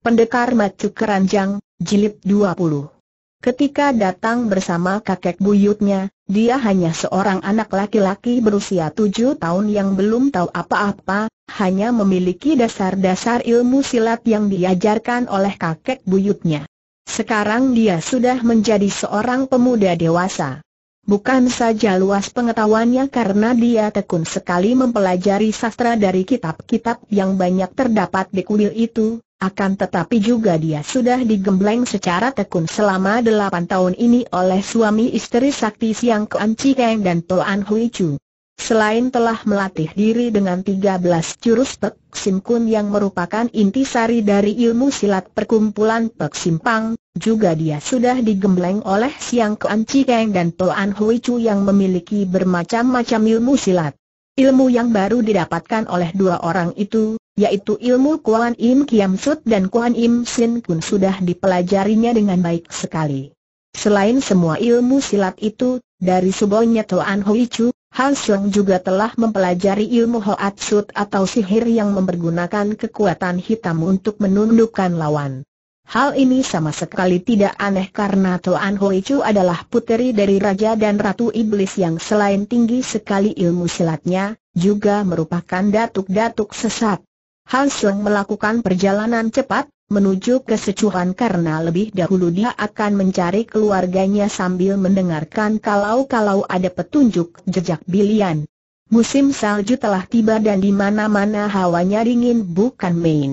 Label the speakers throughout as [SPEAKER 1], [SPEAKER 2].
[SPEAKER 1] Pendekar Macu Keranjang, Jilid 20 Ketika datang bersama kakek buyutnya, dia hanya seorang anak laki-laki berusia tujuh tahun yang belum tahu apa-apa, hanya memiliki dasar-dasar ilmu silat yang diajarkan oleh kakek buyutnya. Sekarang dia sudah menjadi seorang pemuda dewasa. Bukan saja luas pengetahuannya karena dia tekun sekali mempelajari sastra dari kitab-kitab yang banyak terdapat di kuil itu, akan tetapi juga dia sudah digembleng secara tekun selama delapan tahun ini oleh suami istri sakti Siang Kuan Cikeng dan Toan Hui Chu. Selain telah melatih diri dengan 13 jurus Pek Sim Kun yang merupakan inti sari dari ilmu silat perkumpulan Pek Sim juga dia sudah digembleng oleh Siang Kuan Cikeng dan Toan Hui Chu yang memiliki bermacam-macam ilmu silat. Ilmu yang baru didapatkan oleh dua orang itu, yaitu ilmu Kuan Im Kiam Sut dan Kuan Im Sin Kun sudah dipelajarinya dengan baik sekali. Selain semua ilmu silat itu, dari subonya Toan Hui Chu, Han Seng juga telah mempelajari ilmu Hoatsut atau sihir yang mempergunakan kekuatan hitam untuk menundukkan lawan. Hal ini sama sekali tidak aneh karena Toan Hoi Chu adalah puteri dari Raja dan Ratu Iblis yang selain tinggi sekali ilmu silatnya, juga merupakan datuk-datuk sesat. Han Seng melakukan perjalanan cepat, menuju ke karena lebih dahulu dia akan mencari keluarganya sambil mendengarkan kalau-kalau ada petunjuk jejak bilian. Musim salju telah tiba dan di mana-mana hawanya dingin bukan main.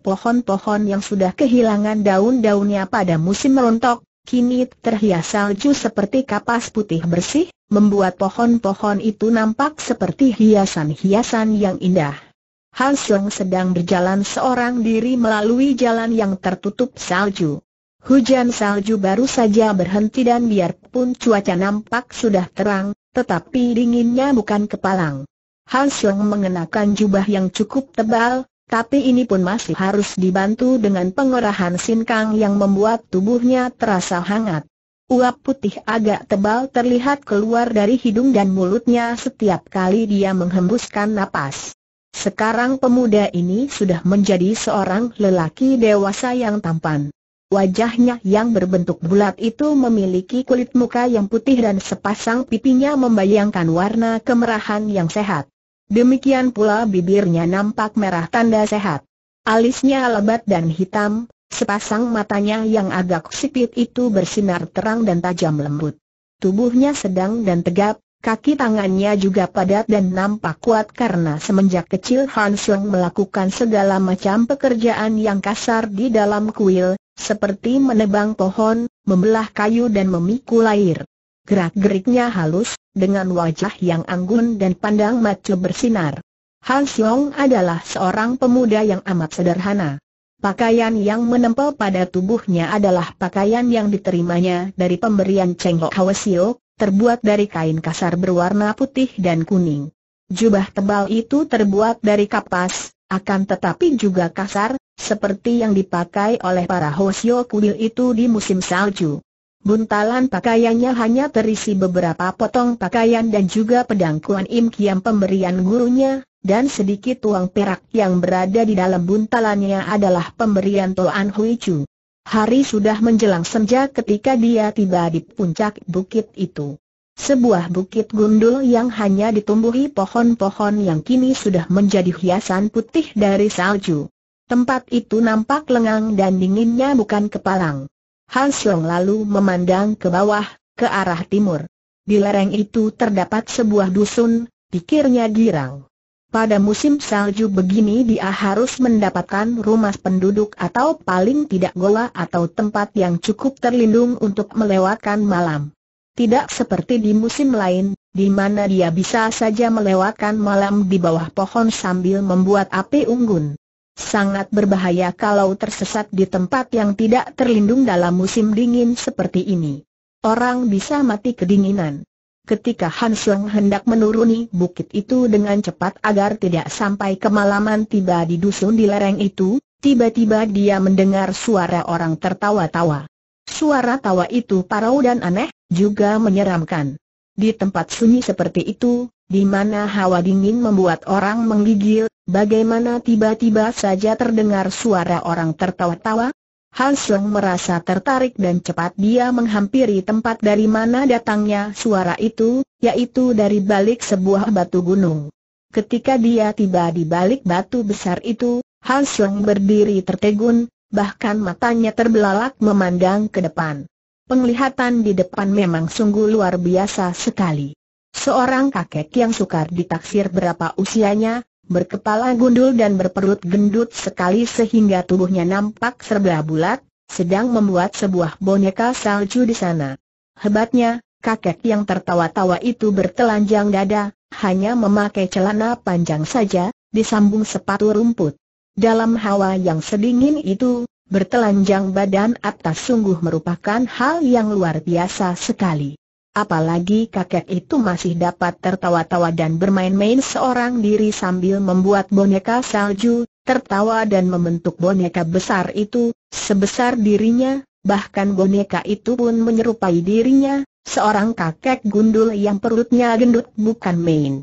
[SPEAKER 1] Pohon-pohon yang sudah kehilangan daun-daunnya pada musim merontok, kini terhias salju seperti kapas putih bersih, membuat pohon-pohon itu nampak seperti hiasan-hiasan yang indah. Hanseng sedang berjalan seorang diri melalui jalan yang tertutup salju. Hujan salju baru saja berhenti dan biarpun cuaca nampak sudah terang, tetapi dinginnya bukan kepalang. Hanseng mengenakan jubah yang cukup tebal, tapi ini pun masih harus dibantu dengan pengorahan sinkang yang membuat tubuhnya terasa hangat. Uap putih agak tebal terlihat keluar dari hidung dan mulutnya setiap kali dia menghembuskan napas. Sekarang pemuda ini sudah menjadi seorang lelaki dewasa yang tampan. Wajahnya yang berbentuk bulat itu memiliki kulit muka yang putih dan sepasang pipinya membayangkan warna kemerahan yang sehat. Demikian pula bibirnya nampak merah tanda sehat. Alisnya lebat dan hitam, sepasang matanya yang agak sipit itu bersinar terang dan tajam lembut. Tubuhnya sedang dan tegap, Kaki tangannya juga padat dan nampak kuat karena semenjak kecil Han Xiong melakukan segala macam pekerjaan yang kasar di dalam kuil, seperti menebang pohon, membelah kayu dan memikul air. Gerak-geriknya halus, dengan wajah yang anggun dan pandang mata bersinar. Han Xiong adalah seorang pemuda yang amat sederhana. Pakaian yang menempel pada tubuhnya adalah pakaian yang diterimanya dari pemberian Cheng Ho Siok, terbuat dari kain kasar berwarna putih dan kuning. Jubah tebal itu terbuat dari kapas, akan tetapi juga kasar, seperti yang dipakai oleh para Hoshio Kuil itu di musim salju. Buntalan pakaiannya hanya terisi beberapa potong pakaian dan juga pedang Kuan Im Kiam pemberian gurunya, dan sedikit uang perak yang berada di dalam buntalannya adalah pemberian Toan Hui Chu. Hari sudah menjelang senja ketika dia tiba di puncak bukit itu. Sebuah bukit gundul yang hanya ditumbuhi pohon-pohon yang kini sudah menjadi hiasan putih dari salju. Tempat itu nampak lengang dan dinginnya bukan kepalang. Han Siong lalu memandang ke bawah, ke arah timur. Di lereng itu terdapat sebuah dusun, pikirnya girang. Pada musim salju begini dia harus mendapatkan rumah penduduk atau paling tidak goa atau tempat yang cukup terlindung untuk melewatkan malam. Tidak seperti di musim lain, di mana dia bisa saja melewatkan malam di bawah pohon sambil membuat api unggun. Sangat berbahaya kalau tersesat di tempat yang tidak terlindung dalam musim dingin seperti ini. Orang bisa mati kedinginan. Ketika Han Seng hendak menuruni bukit itu dengan cepat agar tidak sampai kemalaman tiba di dusun di lereng itu, tiba-tiba dia mendengar suara orang tertawa-tawa. Suara tawa itu parau dan aneh, juga menyeramkan. Di tempat sunyi seperti itu, di mana hawa dingin membuat orang menggigil, bagaimana tiba-tiba saja terdengar suara orang tertawa-tawa, Hanseng merasa tertarik dan cepat dia menghampiri tempat dari mana datangnya suara itu, yaitu dari balik sebuah batu gunung. Ketika dia tiba di balik batu besar itu, Hanseng berdiri tertegun, bahkan matanya terbelalak memandang ke depan. Penglihatan di depan memang sungguh luar biasa sekali. Seorang kakek yang sukar ditaksir berapa usianya, berkepala gundul dan berperut gendut sekali sehingga tubuhnya nampak serba bulat, sedang membuat sebuah boneka salju di sana. Hebatnya, kakek yang tertawa-tawa itu bertelanjang dada, hanya memakai celana panjang saja, disambung sepatu rumput. Dalam hawa yang sedingin itu, bertelanjang badan atas sungguh merupakan hal yang luar biasa sekali. Apalagi kakek itu masih dapat tertawa-tawa dan bermain-main seorang diri sambil membuat boneka salju, tertawa dan membentuk boneka besar itu, sebesar dirinya, bahkan boneka itu pun menyerupai dirinya, seorang kakek gundul yang perutnya gendut bukan main.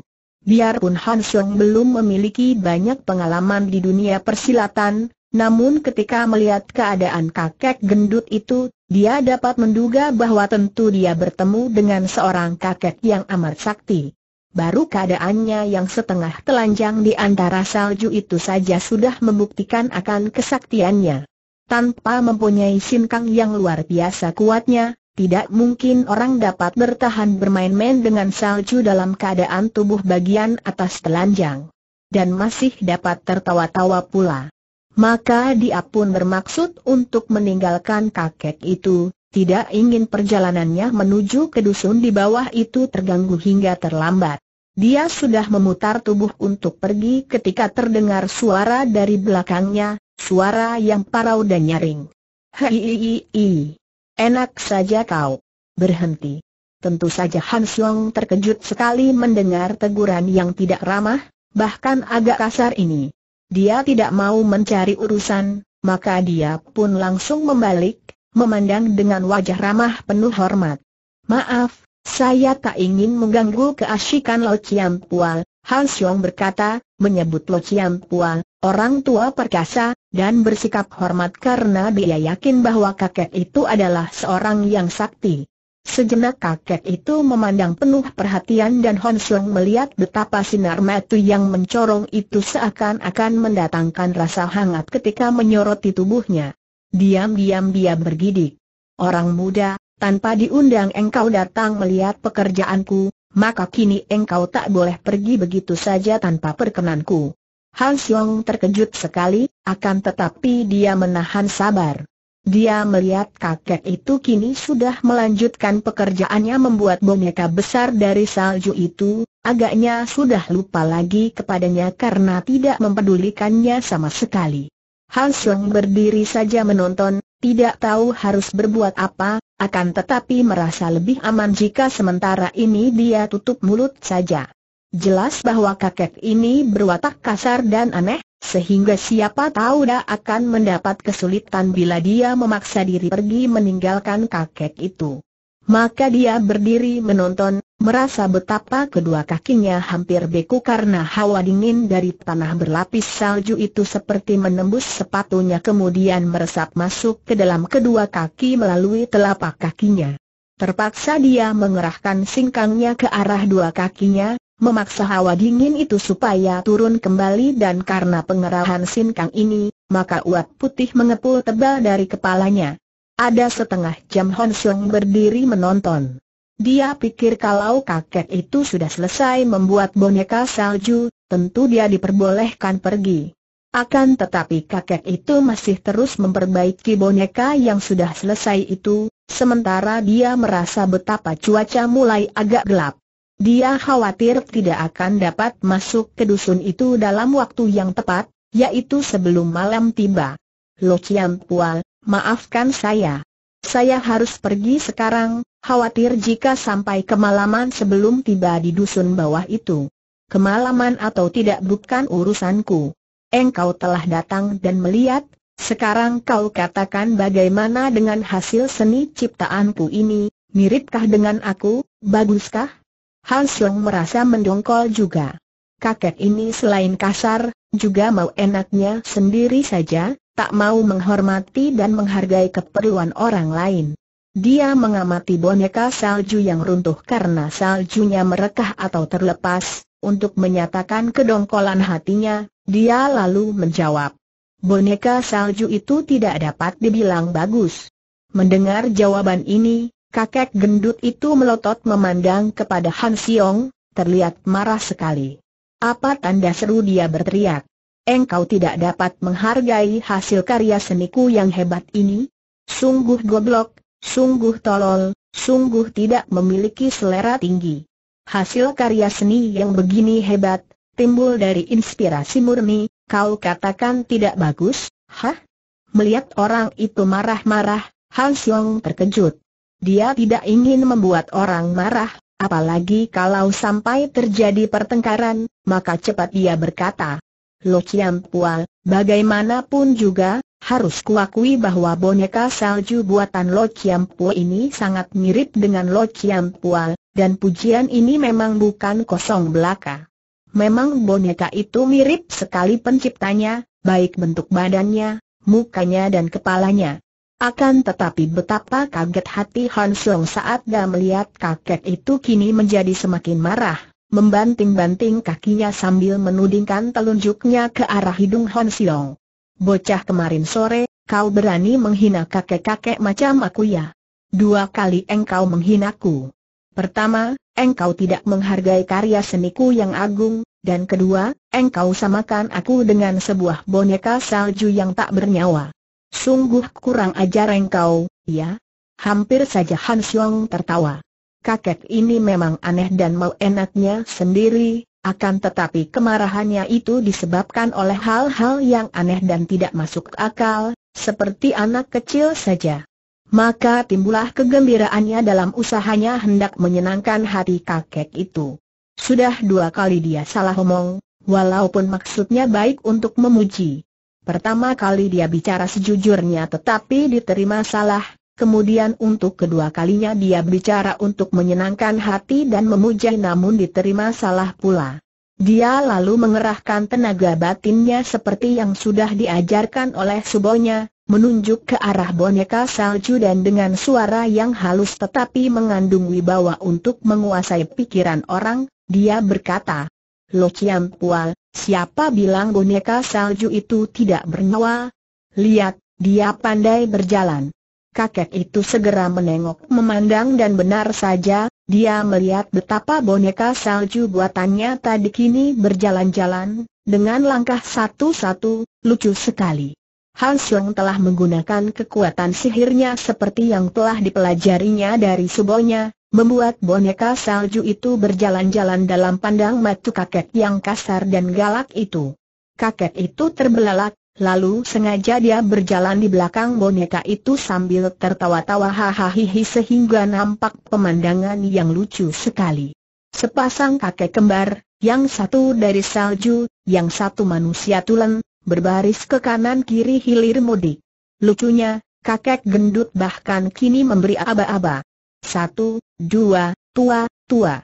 [SPEAKER 1] Biarpun Hansung belum memiliki banyak pengalaman di dunia persilatan, namun ketika melihat keadaan kakek gendut itu, dia dapat menduga bahwa tentu dia bertemu dengan seorang kakek yang amat sakti. Baru keadaannya yang setengah telanjang di antara salju itu saja sudah membuktikan akan kesaktiannya. Tanpa mempunyai sinkang yang luar biasa kuatnya, tidak mungkin orang dapat bertahan bermain-main dengan salju dalam keadaan tubuh bagian atas telanjang. Dan masih dapat tertawa-tawa pula. Maka dia pun bermaksud untuk meninggalkan kakek itu, tidak ingin perjalanannya menuju ke dusun di bawah itu terganggu hingga terlambat. Dia sudah memutar tubuh untuk pergi ketika terdengar suara dari belakangnya, suara yang parau dan nyaring. Hei, enak saja kau. Berhenti. Tentu saja Han Xiong terkejut sekali mendengar teguran yang tidak ramah, bahkan agak kasar ini. Dia tidak mau mencari urusan, maka dia pun langsung membalik, memandang dengan wajah ramah penuh hormat. Maaf, saya tak ingin mengganggu keasyikan Lo Chiam Pual, Han Xiong berkata, menyebut Lo Chiam Pual, orang tua perkasa, dan bersikap hormat karena dia yakin bahwa kakek itu adalah seorang yang sakti. Sejenak kakek itu memandang penuh perhatian dan Honsung melihat betapa sinar mata yang mencorong itu seakan-akan mendatangkan rasa hangat ketika menyoroti tubuhnya. Diam-diam dia bergidik. Orang muda, tanpa diundang engkau datang melihat pekerjaanku, maka kini engkau tak boleh pergi begitu saja tanpa perkenanku. Honsung terkejut sekali, akan tetapi dia menahan sabar. Dia melihat kakek itu kini sudah melanjutkan pekerjaannya membuat boneka besar dari salju itu, agaknya sudah lupa lagi kepadanya karena tidak mempedulikannya sama sekali. Hal Seng berdiri saja menonton, tidak tahu harus berbuat apa, akan tetapi merasa lebih aman jika sementara ini dia tutup mulut saja. Jelas bahwa kakek ini berwatak kasar dan aneh, sehingga siapa tahu dia akan mendapat kesulitan bila dia memaksa diri pergi meninggalkan kakek itu. Maka dia berdiri menonton, merasa betapa kedua kakinya hampir beku karena hawa dingin dari tanah berlapis salju itu seperti menembus sepatunya kemudian meresap masuk ke dalam kedua kaki melalui telapak kakinya. Terpaksa dia mengerahkan singkangnya ke arah dua kakinya, memaksa hawa dingin itu supaya turun kembali dan karena pengerahan Sin Kang ini, maka uap putih mengepul tebal dari kepalanya. Ada setengah jam Hon Seng berdiri menonton. Dia pikir kalau kakek itu sudah selesai membuat boneka salju, tentu dia diperbolehkan pergi. Akan tetapi kakek itu masih terus memperbaiki boneka yang sudah selesai itu, sementara dia merasa betapa cuaca mulai agak gelap. Dia khawatir tidak akan dapat masuk ke dusun itu dalam waktu yang tepat, yaitu sebelum malam tiba. Lo Chiam Pual, maafkan saya. Saya harus pergi sekarang, khawatir jika sampai kemalaman sebelum tiba di dusun bawah itu. Kemalaman atau tidak bukan urusanku. Engkau telah datang dan melihat, sekarang kau katakan bagaimana dengan hasil seni ciptaanku ini, miripkah dengan aku, baguskah? Han Sung merasa mendongkol juga. Kakek ini selain kasar, juga mau enaknya sendiri saja, tak mau menghormati dan menghargai keperluan orang lain. Dia mengamati boneka salju yang runtuh karena saljunya merekah atau terlepas, untuk menyatakan kedongkolan hatinya, dia lalu menjawab. Boneka salju itu tidak dapat dibilang bagus. Mendengar jawaban ini, Kakek gendut itu melotot memandang kepada Han Siong, terlihat marah sekali. Apa tanda seru dia berteriak? Engkau tidak dapat menghargai hasil karya seniku yang hebat ini? Sungguh goblok, sungguh tolol, sungguh tidak memiliki selera tinggi. Hasil karya seni yang begini hebat, timbul dari inspirasi murni, kau katakan tidak bagus, hah? Melihat orang itu marah-marah, Han Siong terkejut. Dia tidak ingin membuat orang marah, apalagi kalau sampai terjadi pertengkaran, maka cepat ia berkata, Lo Chiam Pua, bagaimanapun juga, harus kuakui bahwa boneka salju buatan Lo Chiam Pua ini sangat mirip dengan Lo Chiam Pua, dan pujian ini memang bukan kosong belaka. Memang boneka itu mirip sekali penciptanya, baik bentuk badannya, mukanya dan kepalanya. Akan tetapi betapa kaget hati Han Sung saat dia melihat kakek itu kini menjadi semakin marah, membanting-banting kakinya sambil menudingkan telunjuknya ke arah hidung Han Song. Bocah kemarin sore, kau berani menghina kakek-kakek macam aku ya? Dua kali engkau menghinaku. Pertama, engkau tidak menghargai karya seniku yang agung, dan kedua, engkau samakan aku dengan sebuah boneka salju yang tak bernyawa. Sungguh kurang ajar engkau, ya? Hampir saja Han Xiong tertawa. Kakek ini memang aneh dan mau enaknya sendiri, akan tetapi kemarahannya itu disebabkan oleh hal-hal yang aneh dan tidak masuk akal, seperti anak kecil saja. Maka timbullah kegembiraannya dalam usahanya hendak menyenangkan hati kakek itu. Sudah dua kali dia salah omong, walaupun maksudnya baik untuk memuji. Pertama kali dia bicara sejujurnya tetapi diterima salah, kemudian untuk kedua kalinya dia bicara untuk menyenangkan hati dan memuja namun diterima salah pula. Dia lalu mengerahkan tenaga batinnya seperti yang sudah diajarkan oleh subonya, menunjuk ke arah boneka salju dan dengan suara yang halus tetapi mengandung wibawa untuk menguasai pikiran orang, dia berkata, Lo Chiam Pual, Siapa bilang boneka salju itu tidak bernyawa? Lihat, dia pandai berjalan. Kakek itu segera menengok memandang dan benar saja, dia melihat betapa boneka salju buatannya tadi kini berjalan-jalan, dengan langkah satu-satu, lucu sekali. Han telah menggunakan kekuatan sihirnya seperti yang telah dipelajarinya dari subonya, membuat boneka salju itu berjalan-jalan dalam pandang mata kakek yang kasar dan galak itu. Kakek itu terbelalak, lalu sengaja dia berjalan di belakang boneka itu sambil tertawa-tawa hahaha sehingga nampak pemandangan yang lucu sekali. Sepasang kakek kembar, yang satu dari salju, yang satu manusia tulen, berbaris ke kanan kiri hilir mudik. Lucunya, kakek gendut bahkan kini memberi aba-aba. Satu, dua, tua, tua.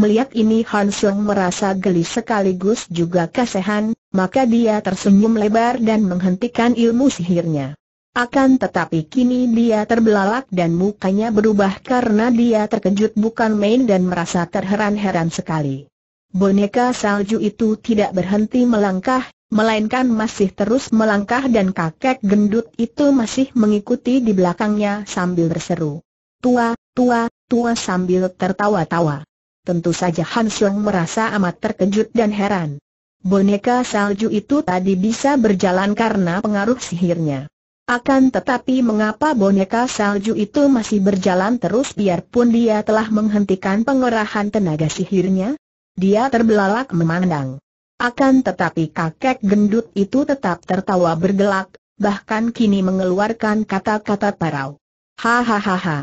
[SPEAKER 1] Melihat ini Han merasa geli sekaligus juga kasihan, maka dia tersenyum lebar dan menghentikan ilmu sihirnya. Akan tetapi kini dia terbelalak dan mukanya berubah karena dia terkejut bukan main dan merasa terheran-heran sekali. Boneka salju itu tidak berhenti melangkah, melainkan masih terus melangkah dan kakek gendut itu masih mengikuti di belakangnya sambil berseru tua, tua, tua sambil tertawa-tawa. Tentu saja Han Xiong merasa amat terkejut dan heran. Boneka salju itu tadi bisa berjalan karena pengaruh sihirnya. Akan tetapi mengapa boneka salju itu masih berjalan terus biarpun dia telah menghentikan pengerahan tenaga sihirnya? Dia terbelalak memandang. Akan tetapi kakek gendut itu tetap tertawa bergelak, bahkan kini mengeluarkan kata-kata parau. Hahaha,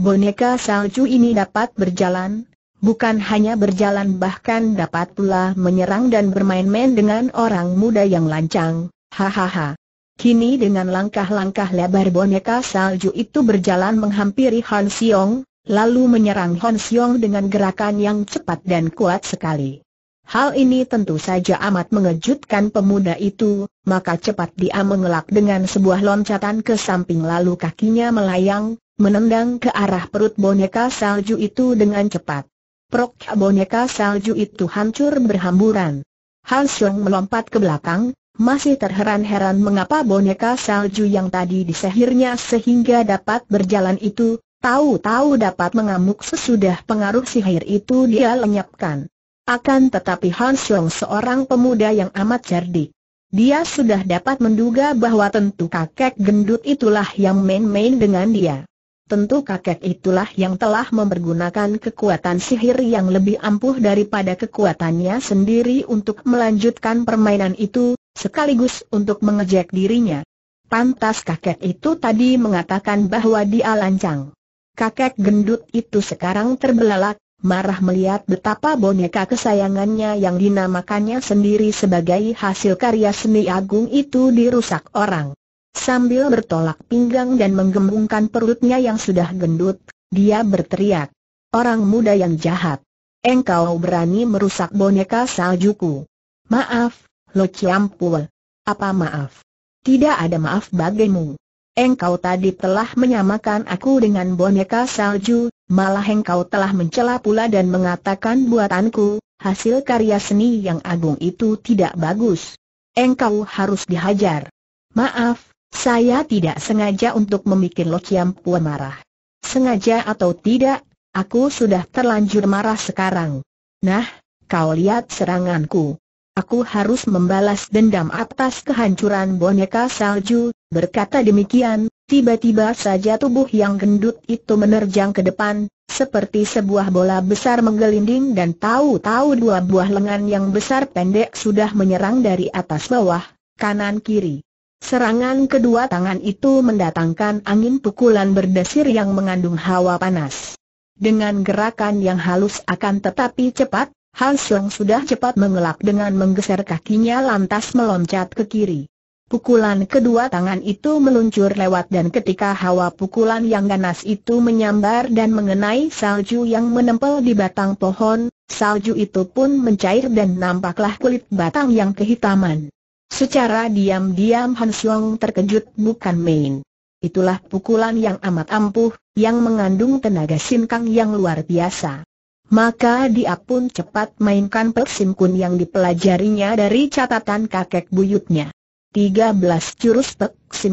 [SPEAKER 1] boneka salju ini dapat berjalan, bukan hanya berjalan bahkan dapat pula menyerang dan bermain-main dengan orang muda yang lancang, hahaha. Kini dengan langkah-langkah lebar boneka salju itu berjalan menghampiri Han Siong, lalu menyerang Han Siong dengan gerakan yang cepat dan kuat sekali. Hal ini tentu saja amat mengejutkan pemuda itu, maka cepat dia mengelak dengan sebuah loncatan ke samping lalu kakinya melayang, menendang ke arah perut boneka salju itu dengan cepat. Prok boneka salju itu hancur berhamburan. Han Xiong melompat ke belakang, masih terheran-heran mengapa boneka salju yang tadi disihirnya sehingga dapat berjalan itu, tahu-tahu dapat mengamuk sesudah pengaruh sihir itu dia lenyapkan. Akan tetapi Han Xiong seorang pemuda yang amat cerdik. Dia sudah dapat menduga bahwa tentu kakek gendut itulah yang main-main dengan dia. Tentu kakek itulah yang telah mempergunakan kekuatan sihir yang lebih ampuh daripada kekuatannya sendiri untuk melanjutkan permainan itu, sekaligus untuk mengejek dirinya. Pantas kakek itu tadi mengatakan bahwa dia lancang. Kakek gendut itu sekarang terbelalak, marah melihat betapa boneka kesayangannya yang dinamakannya sendiri sebagai hasil karya seni agung itu dirusak orang. Sambil bertolak pinggang dan menggembungkan perutnya yang sudah gendut, dia berteriak. Orang muda yang jahat. Engkau berani merusak boneka saljuku. Maaf, Lo Ciampul. Apa maaf? Tidak ada maaf bagimu. Engkau tadi telah menyamakan aku dengan boneka salju, malah engkau telah mencela pula dan mengatakan buatanku, hasil karya seni yang agung itu tidak bagus. Engkau harus dihajar. Maaf, saya tidak sengaja untuk membuat Lo Chiam Pua marah. Sengaja atau tidak, aku sudah terlanjur marah sekarang. Nah, kau lihat seranganku. Aku harus membalas dendam atas kehancuran boneka salju, berkata demikian, tiba-tiba saja tubuh yang gendut itu menerjang ke depan, seperti sebuah bola besar menggelinding dan tahu-tahu dua buah lengan yang besar pendek sudah menyerang dari atas bawah, kanan kiri. Serangan kedua tangan itu mendatangkan angin pukulan berdesir yang mengandung hawa panas. Dengan gerakan yang halus akan tetapi cepat, Han sudah cepat mengelak dengan menggeser kakinya lantas meloncat ke kiri. Pukulan kedua tangan itu meluncur lewat dan ketika hawa pukulan yang ganas itu menyambar dan mengenai salju yang menempel di batang pohon, salju itu pun mencair dan nampaklah kulit batang yang kehitaman. Secara diam-diam Han Xiong terkejut bukan main. Itulah pukulan yang amat ampuh, yang mengandung tenaga sinkang yang luar biasa. Maka dia pun cepat mainkan kun yang dipelajarinya dari catatan kakek buyutnya. 13 jurus Pek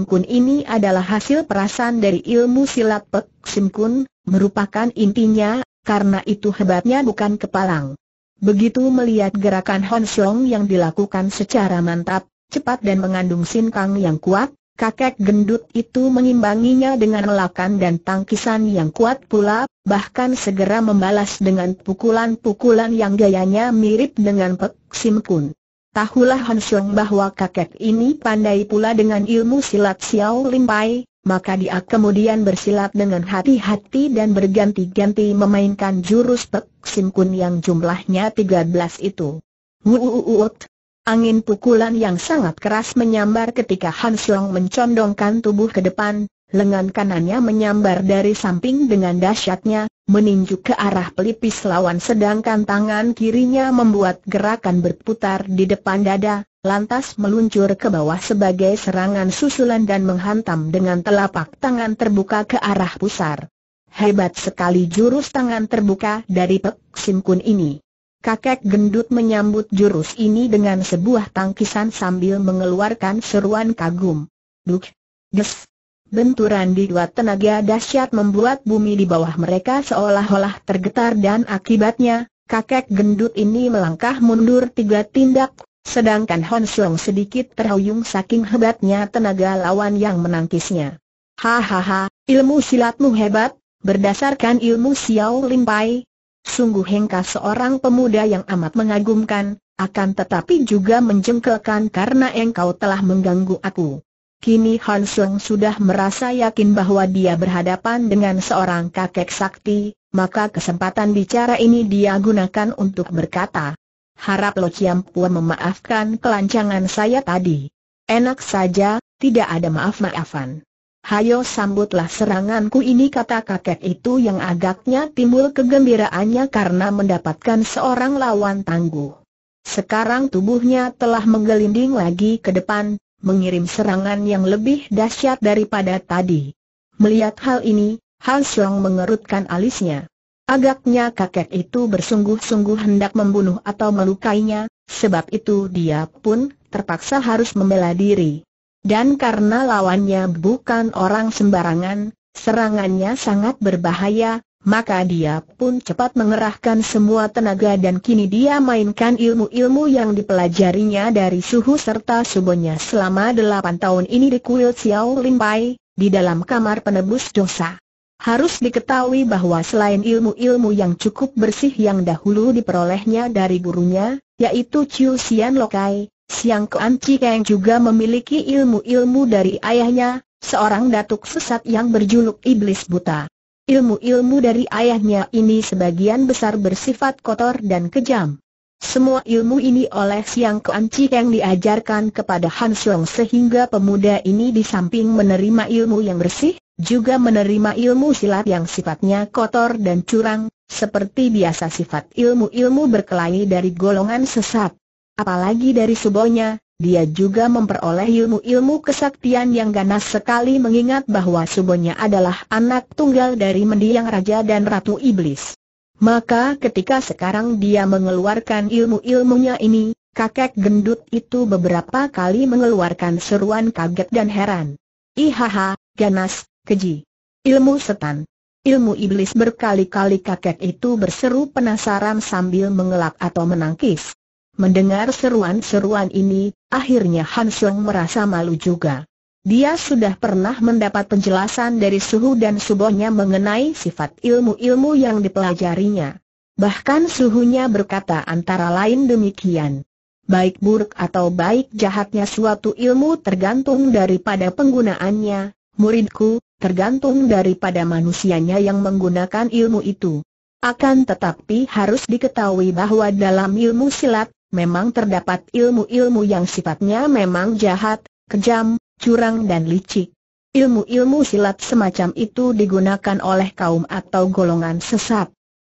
[SPEAKER 1] kun ini adalah hasil perasan dari ilmu silat Pek kun, merupakan intinya, karena itu hebatnya bukan kepalang. Begitu melihat gerakan Hon Song yang dilakukan secara mantap, cepat dan mengandung sin Kang yang kuat, kakek gendut itu mengimbanginya dengan lelakan dan tangkisan yang kuat pula, bahkan segera membalas dengan pukulan-pukulan yang gayanya mirip dengan Pek Sim Kun. Tahulah Han bahwa kakek ini pandai pula dengan ilmu silat Xiao Limpai, maka dia kemudian bersilat dengan hati-hati dan berganti-ganti memainkan jurus Pek Sim Kun yang jumlahnya 13 itu. Wuuuut. Angin pukulan yang sangat keras menyambar ketika Han mencondongkan tubuh ke depan, lengan kanannya menyambar dari samping dengan dahsyatnya, meninju ke arah pelipis lawan sedangkan tangan kirinya membuat gerakan berputar di depan dada, lantas meluncur ke bawah sebagai serangan susulan dan menghantam dengan telapak tangan terbuka ke arah pusar. Hebat sekali jurus tangan terbuka dari Pek Sim Kun ini. Kakek gendut menyambut jurus ini dengan sebuah tangkisan sambil mengeluarkan seruan kagum. Duk! Des! Benturan di dua tenaga dahsyat membuat bumi di bawah mereka seolah-olah tergetar dan akibatnya, kakek gendut ini melangkah mundur tiga tindak, sedangkan Hon sedikit terhuyung saking hebatnya tenaga lawan yang menangkisnya. Hahaha, ilmu silatmu hebat, berdasarkan ilmu Xiao Lim Pai. Sungguh Hengka seorang pemuda yang amat mengagumkan, akan tetapi juga menjengkelkan karena engkau telah mengganggu aku. Kini Han Seng sudah merasa yakin bahwa dia berhadapan dengan seorang kakek sakti, maka kesempatan bicara ini dia gunakan untuk berkata. Harap Lo Chiam Pua memaafkan kelancangan saya tadi. Enak saja, tidak ada maaf-maafan. Hayo sambutlah seranganku ini kata kakek itu yang agaknya timbul kegembiraannya karena mendapatkan seorang lawan tangguh. Sekarang tubuhnya telah menggelinding lagi ke depan, mengirim serangan yang lebih dahsyat daripada tadi. Melihat hal ini, Han Xiong mengerutkan alisnya. Agaknya kakek itu bersungguh-sungguh hendak membunuh atau melukainya, sebab itu dia pun terpaksa harus membela diri. Dan karena lawannya bukan orang sembarangan, serangannya sangat berbahaya, maka dia pun cepat mengerahkan semua tenaga dan kini dia mainkan ilmu-ilmu yang dipelajarinya dari suhu serta subonya selama delapan tahun ini di kuil Xiao Limpai, di dalam kamar penebus dosa. Harus diketahui bahwa selain ilmu-ilmu yang cukup bersih yang dahulu diperolehnya dari gurunya, yaitu Chiu Xian Lokai, Siang Kuan Cikeng juga memiliki ilmu-ilmu dari ayahnya, seorang datuk sesat yang berjuluk Iblis Buta. Ilmu-ilmu dari ayahnya ini sebagian besar bersifat kotor dan kejam. Semua ilmu ini oleh Siang Kuan Chi yang diajarkan kepada Han sehingga pemuda ini di samping menerima ilmu yang bersih, juga menerima ilmu silat yang sifatnya kotor dan curang, seperti biasa sifat ilmu-ilmu berkelahi dari golongan sesat. Apalagi dari subonya, dia juga memperoleh ilmu-ilmu kesaktian yang ganas sekali mengingat bahwa Subonya adalah anak tunggal dari mendiang raja dan ratu iblis. Maka ketika sekarang dia mengeluarkan ilmu-ilmunya ini, kakek gendut itu beberapa kali mengeluarkan seruan kaget dan heran. Ihaha, ganas, keji. Ilmu setan. Ilmu iblis berkali-kali kakek itu berseru penasaran sambil mengelak atau menangkis. Mendengar seruan-seruan ini, akhirnya Han Sung merasa malu juga. Dia sudah pernah mendapat penjelasan dari suhu dan subohnya mengenai sifat ilmu-ilmu yang dipelajarinya. Bahkan suhunya berkata antara lain demikian. Baik buruk atau baik jahatnya suatu ilmu tergantung daripada penggunaannya, muridku, tergantung daripada manusianya yang menggunakan ilmu itu. Akan tetapi harus diketahui bahwa dalam ilmu silat, memang terdapat ilmu-ilmu yang sifatnya memang jahat, kejam, curang dan licik. Ilmu-ilmu silat semacam itu digunakan oleh kaum atau golongan sesat.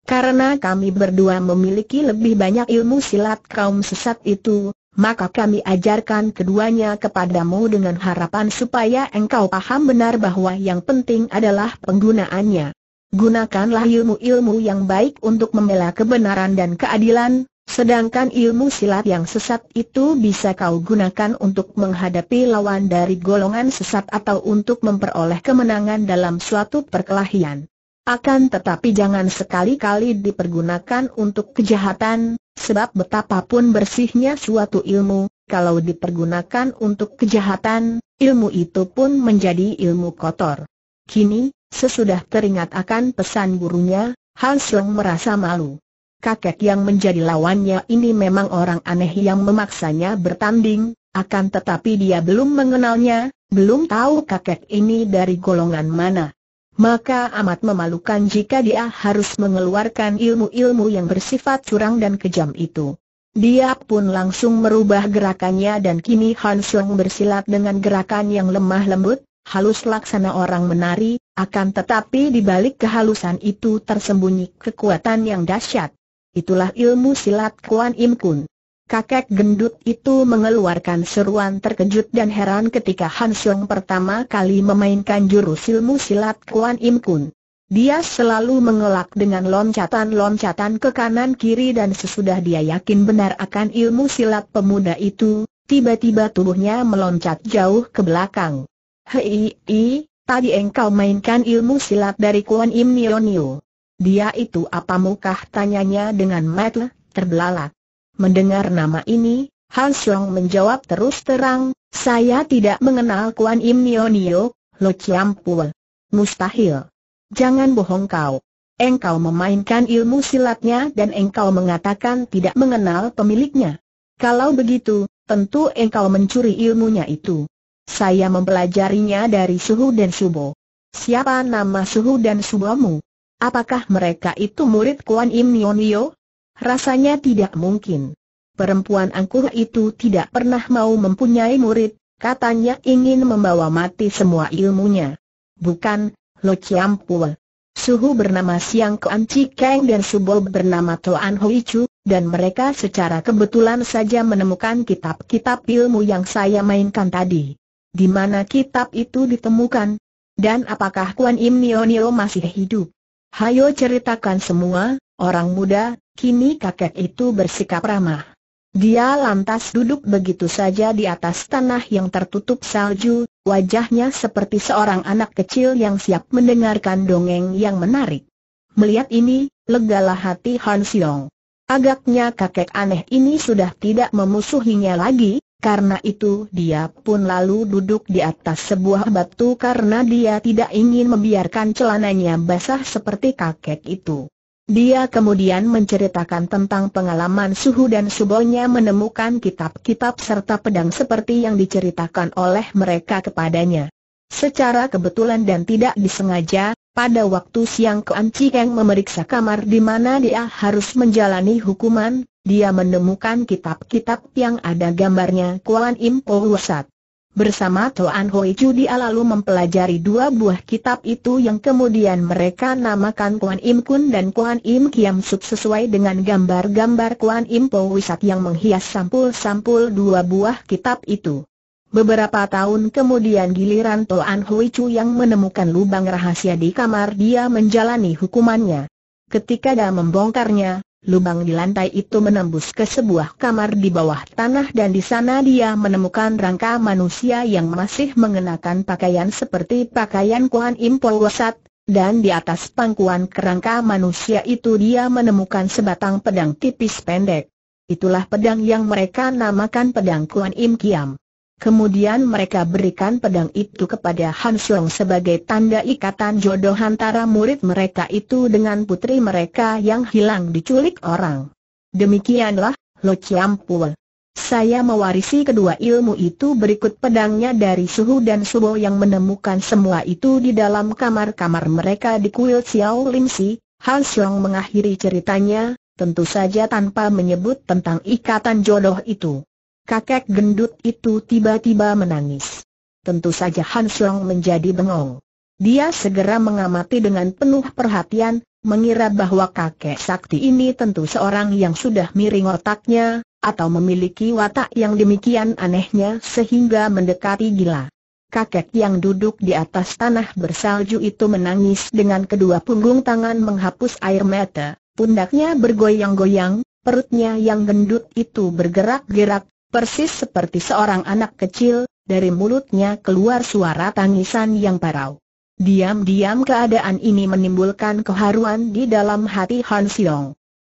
[SPEAKER 1] Karena kami berdua memiliki lebih banyak ilmu silat kaum sesat itu, maka kami ajarkan keduanya kepadamu dengan harapan supaya engkau paham benar bahwa yang penting adalah penggunaannya. Gunakanlah ilmu-ilmu yang baik untuk membela kebenaran dan keadilan, Sedangkan ilmu silat yang sesat itu bisa kau gunakan untuk menghadapi lawan dari golongan sesat atau untuk memperoleh kemenangan dalam suatu perkelahian. Akan tetapi jangan sekali-kali dipergunakan untuk kejahatan, sebab betapapun bersihnya suatu ilmu, kalau dipergunakan untuk kejahatan, ilmu itu pun menjadi ilmu kotor. Kini, sesudah teringat akan pesan gurunya, Han merasa malu kakek yang menjadi lawannya ini memang orang aneh yang memaksanya bertanding, akan tetapi dia belum mengenalnya, belum tahu kakek ini dari golongan mana. Maka amat memalukan jika dia harus mengeluarkan ilmu-ilmu yang bersifat curang dan kejam itu. Dia pun langsung merubah gerakannya dan kini Han Xiong bersilat dengan gerakan yang lemah lembut, halus laksana orang menari, akan tetapi di balik kehalusan itu tersembunyi kekuatan yang dahsyat itulah ilmu silat Kuan Im Kun. Kakek gendut itu mengeluarkan seruan terkejut dan heran ketika Han Xiong pertama kali memainkan jurus ilmu silat Kuan Im Kun. Dia selalu mengelak dengan loncatan-loncatan ke kanan kiri dan sesudah dia yakin benar akan ilmu silat pemuda itu, tiba-tiba tubuhnya meloncat jauh ke belakang. Hei, tadi engkau mainkan ilmu silat dari Kuan Im Nio Nio. Dia itu apa mukah tanyanya dengan metel, terbelalak. Mendengar nama ini, Han Xiong menjawab terus terang, saya tidak mengenal Kuan Im Nio Nio, Lo Chiam Pul. Mustahil. Jangan bohong kau. Engkau memainkan ilmu silatnya dan engkau mengatakan tidak mengenal pemiliknya. Kalau begitu, tentu engkau mencuri ilmunya itu. Saya mempelajarinya dari Suhu dan Subo. Siapa nama Suhu dan Subomu? Apakah mereka itu murid Kuan Im Nionio? Rasanya tidak mungkin. Perempuan angkuh itu tidak pernah mau mempunyai murid, katanya ingin membawa mati semua ilmunya. Bukan, Lo Chiam Suhu bernama Siang Kuan Cikeng dan Subo bernama Toan Hui Chu, dan mereka secara kebetulan saja menemukan kitab-kitab ilmu yang saya mainkan tadi. Di mana kitab itu ditemukan? Dan apakah Kuan Im Nionio masih hidup? Hayo ceritakan semua, orang muda, kini kakek itu bersikap ramah. Dia lantas duduk begitu saja di atas tanah yang tertutup salju, wajahnya seperti seorang anak kecil yang siap mendengarkan dongeng yang menarik. Melihat ini, legalah hati Hans Yong. Agaknya kakek aneh ini sudah tidak memusuhinya lagi, karena itu dia pun lalu duduk di atas sebuah batu karena dia tidak ingin membiarkan celananya basah seperti kakek itu. Dia kemudian menceritakan tentang pengalaman suhu dan subonya menemukan kitab-kitab serta pedang seperti yang diceritakan oleh mereka kepadanya. Secara kebetulan dan tidak disengaja, pada waktu siang Kuan Chikeng memeriksa kamar di mana dia harus menjalani hukuman, dia menemukan kitab-kitab yang ada gambarnya Kuan Im Po Wusat Bersama Toan Hoi Chu dia lalu mempelajari dua buah kitab itu yang kemudian mereka namakan Kuan Im Kun dan Kuan Im Kiam Suk sesuai dengan gambar-gambar Kuan Im Po Wusat yang menghias sampul-sampul dua buah kitab itu. Beberapa tahun kemudian giliran Toan Hoi Chu yang menemukan lubang rahasia di kamar dia menjalani hukumannya. Ketika dia membongkarnya, Lubang di lantai itu menembus ke sebuah kamar di bawah tanah dan di sana dia menemukan rangka manusia yang masih mengenakan pakaian seperti pakaian Kuan Impol Wasat, dan di atas pangkuan kerangka manusia itu dia menemukan sebatang pedang tipis pendek. Itulah pedang yang mereka namakan pedang Kuan Im Kiam. Kemudian mereka berikan pedang itu kepada Han Xiong sebagai tanda ikatan jodoh antara murid mereka itu dengan putri mereka yang hilang diculik orang. Demikianlah, Lo Chiam Saya mewarisi kedua ilmu itu berikut pedangnya dari Suhu dan Subo yang menemukan semua itu di dalam kamar-kamar mereka di kuil Xiao Lim Si. Han Xiong mengakhiri ceritanya, tentu saja tanpa menyebut tentang ikatan jodoh itu kakek gendut itu tiba-tiba menangis. Tentu saja Han Song menjadi bengong. Dia segera mengamati dengan penuh perhatian, mengira bahwa kakek sakti ini tentu seorang yang sudah miring otaknya, atau memiliki watak yang demikian anehnya sehingga mendekati gila. Kakek yang duduk di atas tanah bersalju itu menangis dengan kedua punggung tangan menghapus air mata, pundaknya bergoyang-goyang, perutnya yang gendut itu bergerak-gerak, Persis seperti seorang anak kecil, dari mulutnya keluar suara tangisan yang parau. Diam-diam keadaan ini menimbulkan keharuan di dalam hati Han Siong.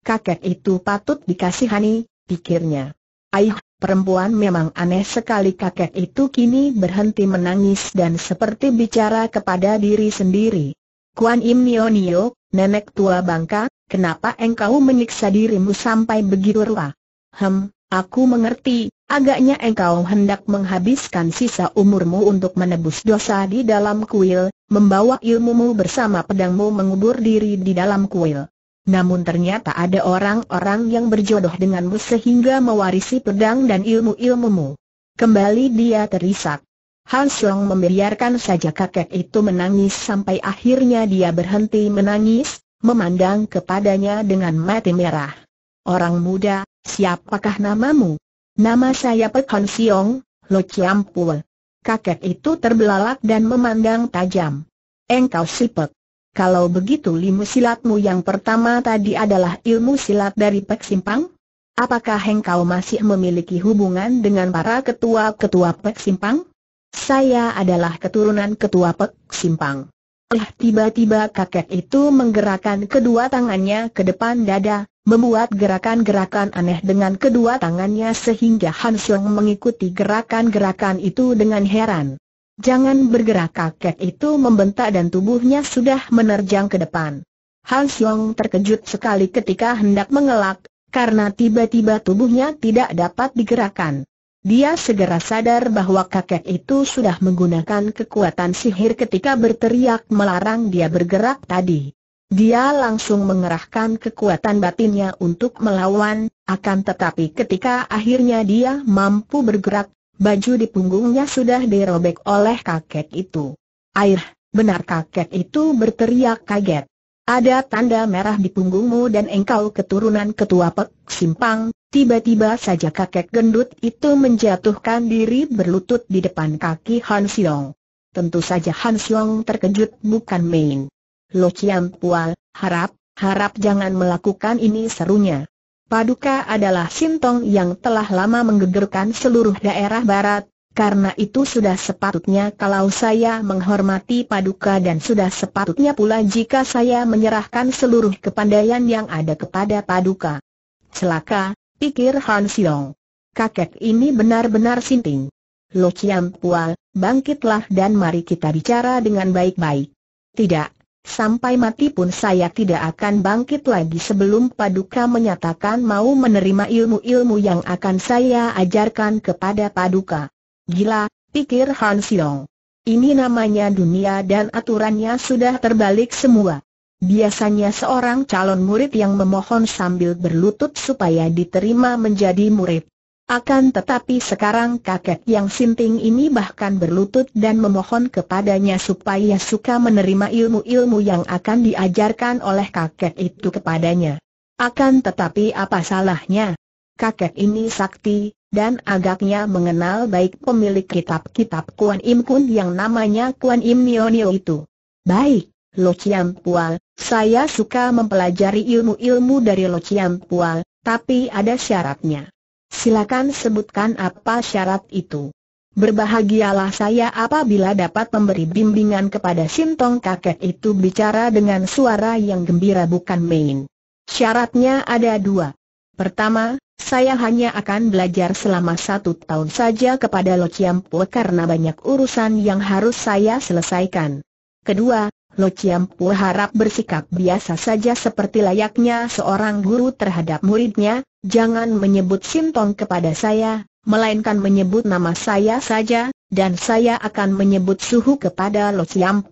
[SPEAKER 1] Kakek itu patut dikasihani, pikirnya. Aih, Perempuan memang aneh sekali kakek itu kini berhenti menangis dan seperti bicara kepada diri sendiri. Kuan Im Nio Nio, nenek tua bangka, kenapa engkau menyiksa dirimu sampai begitu ruah? Hem, Aku mengerti, agaknya engkau hendak menghabiskan sisa umurmu untuk menebus dosa di dalam kuil, membawa ilmumu bersama pedangmu mengubur diri di dalam kuil. Namun ternyata ada orang-orang yang berjodoh denganmu sehingga mewarisi pedang dan ilmu-ilmumu. Kembali dia terisak. Han Song membiarkan saja kakek itu menangis sampai akhirnya dia berhenti menangis, memandang kepadanya dengan mata merah. Orang muda, Siapakah namamu? Nama saya Pek Hon Siong, Lo Chiam Pul. Kakek itu terbelalak dan memandang tajam. Engkau si Pek. Kalau begitu ilmu silatmu yang pertama tadi adalah ilmu silat dari Pek Simpang? Apakah engkau masih memiliki hubungan dengan para ketua-ketua Pek Simpang? Saya adalah keturunan ketua Pek Simpang. Eh tiba-tiba kakek itu menggerakkan kedua tangannya ke depan dada, membuat gerakan-gerakan aneh dengan kedua tangannya sehingga Han mengikuti gerakan-gerakan itu dengan heran. Jangan bergerak kakek itu membentak dan tubuhnya sudah menerjang ke depan. Han terkejut sekali ketika hendak mengelak, karena tiba-tiba tubuhnya tidak dapat digerakkan. Dia segera sadar bahwa kakek itu sudah menggunakan kekuatan sihir ketika berteriak melarang dia bergerak tadi. Dia langsung mengerahkan kekuatan batinnya untuk melawan, akan tetapi ketika akhirnya dia mampu bergerak, baju di punggungnya sudah dirobek oleh kakek itu. Air, benar kakek itu berteriak kaget. Ada tanda merah di punggungmu dan engkau keturunan ketua pek simpang, Tiba-tiba saja kakek gendut itu menjatuhkan diri berlutut di depan kaki Han Xiong. Tentu saja Han Xiong terkejut bukan main. Lo Chiam Pual, harap, harap jangan melakukan ini serunya. Paduka adalah sintong yang telah lama menggegerkan seluruh daerah barat, karena itu sudah sepatutnya kalau saya menghormati Paduka dan sudah sepatutnya pula jika saya menyerahkan seluruh kepandaian yang ada kepada Paduka. Celaka, pikir Han Xiong. Kakek ini benar-benar sinting. Lo Chiam Pua, bangkitlah dan mari kita bicara dengan baik-baik. Tidak, sampai mati pun saya tidak akan bangkit lagi sebelum Paduka menyatakan mau menerima ilmu-ilmu yang akan saya ajarkan kepada Paduka. Gila, pikir Han Xiong. Ini namanya dunia dan aturannya sudah terbalik semua. Biasanya seorang calon murid yang memohon sambil berlutut supaya diterima menjadi murid. Akan tetapi sekarang kakek yang sinting ini bahkan berlutut dan memohon kepadanya supaya suka menerima ilmu-ilmu yang akan diajarkan oleh kakek itu kepadanya. Akan tetapi apa salahnya? Kakek ini sakti, dan agaknya mengenal baik pemilik kitab-kitab Kuan Im Kun yang namanya Kuan Im Nio Nio itu. Baik, Lo Chiam Pual, saya suka mempelajari ilmu-ilmu dari Lo Chiam Pual, tapi ada syaratnya. Silakan sebutkan apa syarat itu. Berbahagialah saya apabila dapat memberi bimbingan kepada Sintong kakek itu bicara dengan suara yang gembira bukan main. Syaratnya ada dua. Pertama, saya hanya akan belajar selama satu tahun saja kepada Lo Pua karena banyak urusan yang harus saya selesaikan. Kedua, Lo Chiam harap bersikap biasa saja seperti layaknya seorang guru terhadap muridnya, jangan menyebut Sintong kepada saya, melainkan menyebut nama saya saja, dan saya akan menyebut suhu kepada Lo Chiam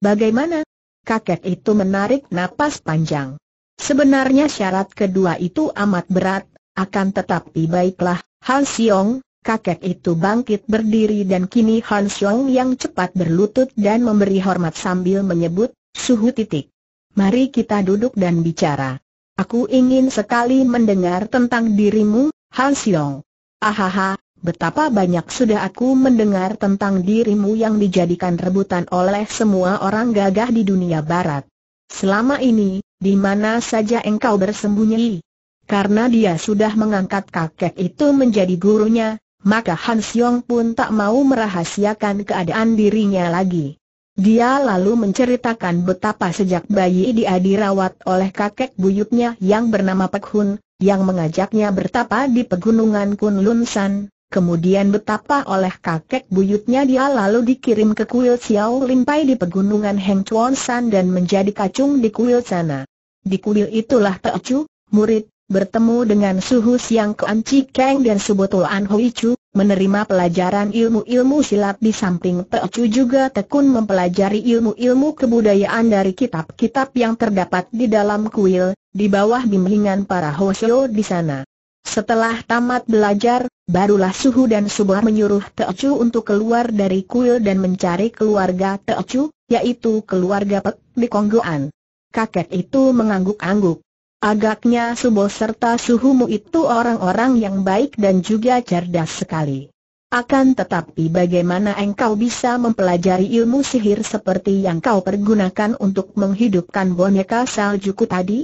[SPEAKER 1] Bagaimana? Kakek itu menarik napas panjang. Sebenarnya syarat kedua itu amat berat, akan tetapi baiklah, Han Siong, kakek itu bangkit berdiri dan kini Han Xiong yang cepat berlutut dan memberi hormat sambil menyebut, suhu titik. Mari kita duduk dan bicara. Aku ingin sekali mendengar tentang dirimu, Han Xiong. Ahaha, betapa banyak sudah aku mendengar tentang dirimu yang dijadikan rebutan oleh semua orang gagah di dunia barat. Selama ini, di mana saja engkau bersembunyi? Karena dia sudah mengangkat kakek itu menjadi gurunya, maka Han Xiong pun tak mau merahasiakan keadaan dirinya lagi. Dia lalu menceritakan betapa sejak bayi dia dirawat oleh kakek buyutnya yang bernama Pek Hun, yang mengajaknya bertapa di pegunungan Kunlun San, kemudian betapa oleh kakek buyutnya dia lalu dikirim ke kuil Xiao Limpai di pegunungan Heng Chuan San dan menjadi kacung di kuil sana. Di kuil itulah Teocu, murid bertemu dengan suhu siang Kuan Chi Kang dan subotul An Hui Chu, menerima pelajaran ilmu-ilmu silat di samping Teo Chu juga tekun mempelajari ilmu-ilmu kebudayaan dari kitab-kitab yang terdapat di dalam kuil, di bawah bimbingan para Hosyo di sana. Setelah tamat belajar, barulah Suhu dan Subah menyuruh Teo Chu untuk keluar dari kuil dan mencari keluarga Teo Chu, yaitu keluarga Pek di Konggoan. Kakek itu mengangguk-angguk. Agaknya Subo serta Suhumu itu orang-orang yang baik dan juga cerdas sekali. Akan tetapi bagaimana engkau bisa mempelajari ilmu sihir seperti yang kau pergunakan untuk menghidupkan boneka saljuku tadi?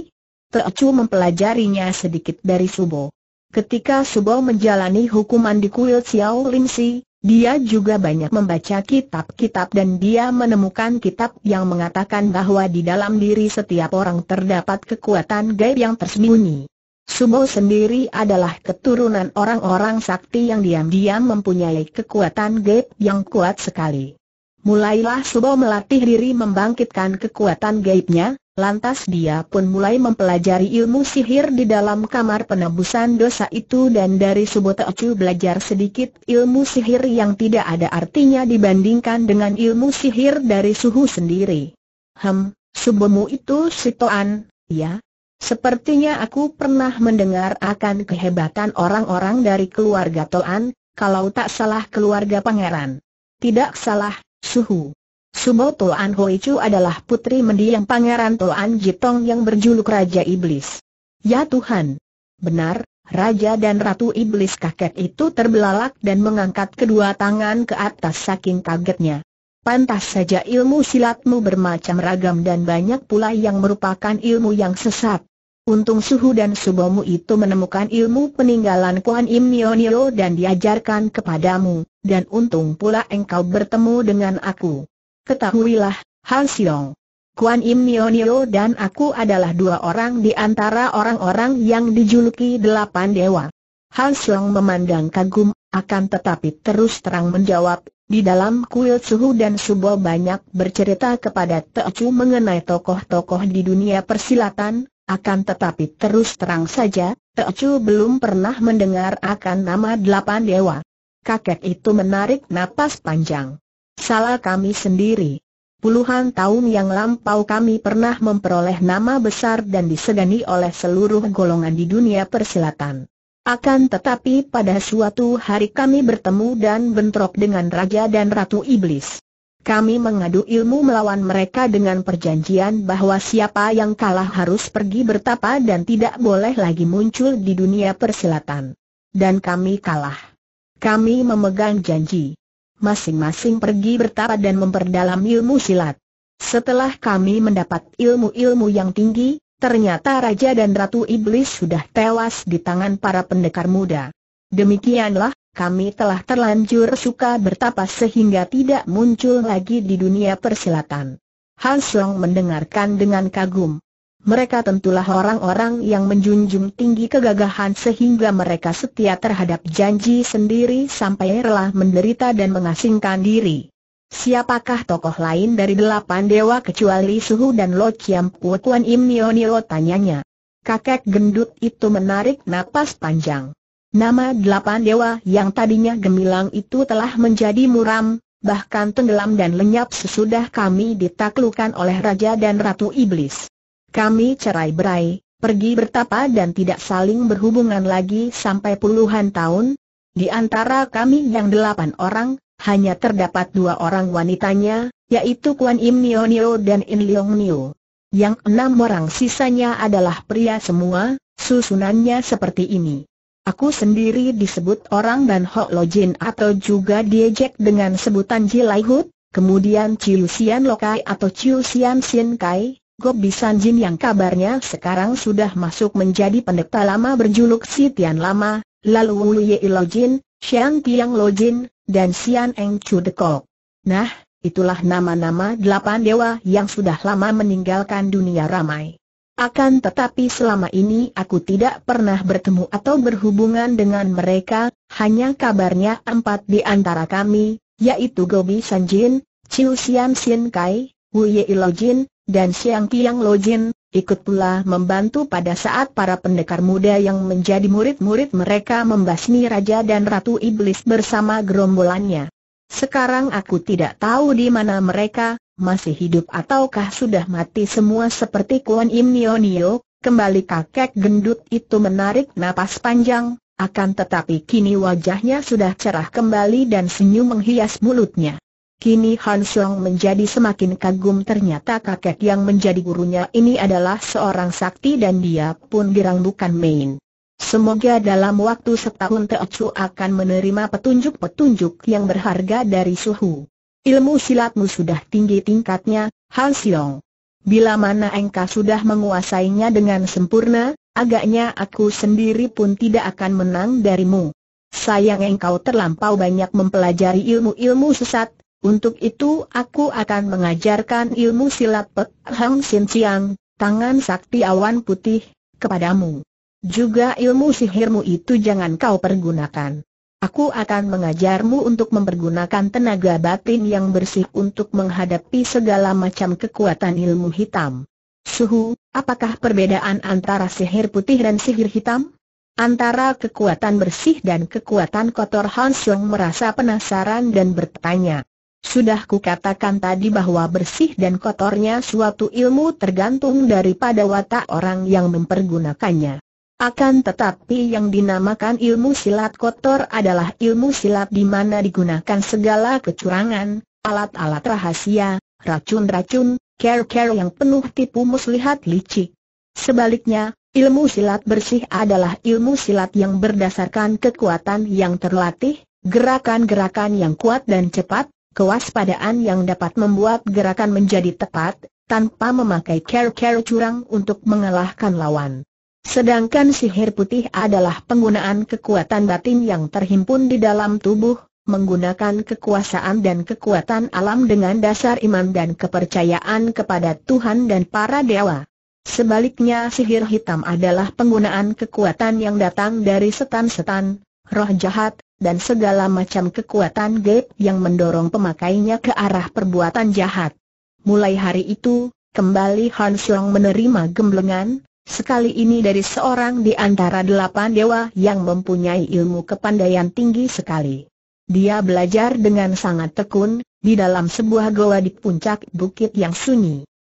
[SPEAKER 1] Teocu mempelajarinya sedikit dari Subo. Ketika Subo menjalani hukuman di kuil Xiao Lim dia juga banyak membaca kitab-kitab dan dia menemukan kitab yang mengatakan bahwa di dalam diri setiap orang terdapat kekuatan gaib yang tersembunyi. Subo sendiri adalah keturunan orang-orang sakti yang diam-diam mempunyai kekuatan gaib yang kuat sekali. Mulailah Subo melatih diri membangkitkan kekuatan gaibnya, Lantas dia pun mulai mempelajari ilmu sihir di dalam kamar penebusan dosa itu dan dari Suboteocu belajar sedikit ilmu sihir yang tidak ada artinya dibandingkan dengan ilmu sihir dari suhu sendiri. Hem, subomu itu sitoan, ya? Sepertinya aku pernah mendengar akan kehebatan orang-orang dari keluarga Toan, kalau tak salah keluarga pangeran. Tidak salah, suhu. Sumo Toan Hoichu adalah putri mendiang pangeran Toan Jitong yang berjuluk Raja Iblis. Ya Tuhan! Benar, Raja dan Ratu Iblis kakek itu terbelalak dan mengangkat kedua tangan ke atas saking kagetnya. Pantas saja ilmu silatmu bermacam ragam dan banyak pula yang merupakan ilmu yang sesat. Untung Suhu dan Subomu itu menemukan ilmu peninggalan Kuan Im Nio dan diajarkan kepadamu, dan untung pula engkau bertemu dengan aku. Ketahuilah, Han Xiong. Kuan Im Nio Nio dan aku adalah dua orang di antara orang-orang yang dijuluki Delapan Dewa. Han Xiong memandang kagum, akan tetapi terus terang menjawab, di dalam kuil Suhu dan Subo banyak bercerita kepada Teocu mengenai tokoh-tokoh di dunia persilatan, akan tetapi terus terang saja, Teocu belum pernah mendengar akan nama Delapan Dewa. Kakek itu menarik napas panjang. Salah kami sendiri. Puluhan tahun yang lampau kami pernah memperoleh nama besar dan disegani oleh seluruh golongan di dunia persilatan. Akan tetapi pada suatu hari kami bertemu dan bentrok dengan Raja dan Ratu Iblis. Kami mengadu ilmu melawan mereka dengan perjanjian bahwa siapa yang kalah harus pergi bertapa dan tidak boleh lagi muncul di dunia persilatan. Dan kami kalah. Kami memegang janji masing-masing pergi bertapa dan memperdalam ilmu silat. Setelah kami mendapat ilmu-ilmu yang tinggi, ternyata Raja dan Ratu Iblis sudah tewas di tangan para pendekar muda. Demikianlah, kami telah terlanjur suka bertapa sehingga tidak muncul lagi di dunia persilatan. Hanslong mendengarkan dengan kagum mereka tentulah orang-orang yang menjunjung tinggi kegagahan sehingga mereka setia terhadap janji sendiri sampai rela menderita dan mengasingkan diri. Siapakah tokoh lain dari delapan dewa kecuali Suhu dan Lo Chiam Pua Kuan Im Nio Nio tanyanya. Kakek gendut itu menarik napas panjang. Nama delapan dewa yang tadinya gemilang itu telah menjadi muram, bahkan tenggelam dan lenyap sesudah kami ditaklukan oleh Raja dan Ratu Iblis. Kami cerai berai, pergi bertapa dan tidak saling berhubungan lagi sampai puluhan tahun. Di antara kami yang delapan orang, hanya terdapat dua orang wanitanya, yaitu Kuan Im Nio Nio dan In Leong Nio. Yang enam orang sisanya adalah pria semua, susunannya seperti ini. Aku sendiri disebut orang dan Ho Lo Jin atau juga diejek dengan sebutan Ji Lai Hut, kemudian Chiu Sian Lo Kai atau Chiu Sian Sien Kai, Gobi Sanjin yang kabarnya sekarang sudah masuk menjadi pendeta lama berjuluk Sitian Lama, lalu Wu Ye Lo Jin, Xiang Tiang Lo Jin, dan Xian Eng Chu Kok. Nah, itulah nama-nama delapan dewa yang sudah lama meninggalkan dunia ramai. Akan tetapi selama ini aku tidak pernah bertemu atau berhubungan dengan mereka, hanya kabarnya empat di antara kami, yaitu Gobi Sanjin, Chiu Xian Xin Kai, Wu Ye Lo Jin, dan Siang Lo Lojin, ikut pula membantu pada saat para pendekar muda yang menjadi murid-murid mereka membasmi Raja dan Ratu Iblis bersama gerombolannya. Sekarang aku tidak tahu di mana mereka, masih hidup ataukah sudah mati semua seperti Kuan Im Nio Nio, kembali kakek gendut itu menarik napas panjang, akan tetapi kini wajahnya sudah cerah kembali dan senyum menghias mulutnya. Kini Han Xiong menjadi semakin kagum ternyata kakek yang menjadi gurunya ini adalah seorang sakti dan dia pun girang bukan main. Semoga dalam waktu setahun Teo Chu akan menerima petunjuk-petunjuk yang berharga dari suhu. Ilmu silatmu sudah tinggi tingkatnya, Han Xiong. Bila mana engkau sudah menguasainya dengan sempurna, agaknya aku sendiri pun tidak akan menang darimu. Sayang engkau terlampau banyak mempelajari ilmu-ilmu sesat, untuk itu aku akan mengajarkan ilmu silat Pek Hang Sin Chiang, tangan sakti awan putih, kepadamu. Juga ilmu sihirmu itu jangan kau pergunakan. Aku akan mengajarmu untuk mempergunakan tenaga batin yang bersih untuk menghadapi segala macam kekuatan ilmu hitam. Suhu, apakah perbedaan antara sihir putih dan sihir hitam? Antara kekuatan bersih dan kekuatan kotor Hansung merasa penasaran dan bertanya. Sudah kukatakan tadi bahwa bersih dan kotornya suatu ilmu tergantung daripada watak orang yang mempergunakannya. Akan tetapi yang dinamakan ilmu silat kotor adalah ilmu silat di mana digunakan segala kecurangan, alat-alat rahasia, racun-racun, ker-ker yang penuh tipu muslihat licik. Sebaliknya, ilmu silat bersih adalah ilmu silat yang berdasarkan kekuatan yang terlatih, gerakan-gerakan yang kuat dan cepat, kewaspadaan yang dapat membuat gerakan menjadi tepat, tanpa memakai care-care curang untuk mengalahkan lawan. Sedangkan sihir putih adalah penggunaan kekuatan batin yang terhimpun di dalam tubuh, menggunakan kekuasaan dan kekuatan alam dengan dasar iman dan kepercayaan kepada Tuhan dan para dewa. Sebaliknya sihir hitam adalah penggunaan kekuatan yang datang dari setan-setan, roh jahat, dan segala macam kekuatan gaib yang mendorong pemakainya ke arah perbuatan jahat. Mulai hari itu, kembali Han Xiong menerima gemblengan, sekali ini dari seorang di antara delapan dewa yang mempunyai ilmu kepandaian tinggi sekali. Dia belajar dengan sangat tekun, di dalam sebuah goa di puncak bukit yang sunyi.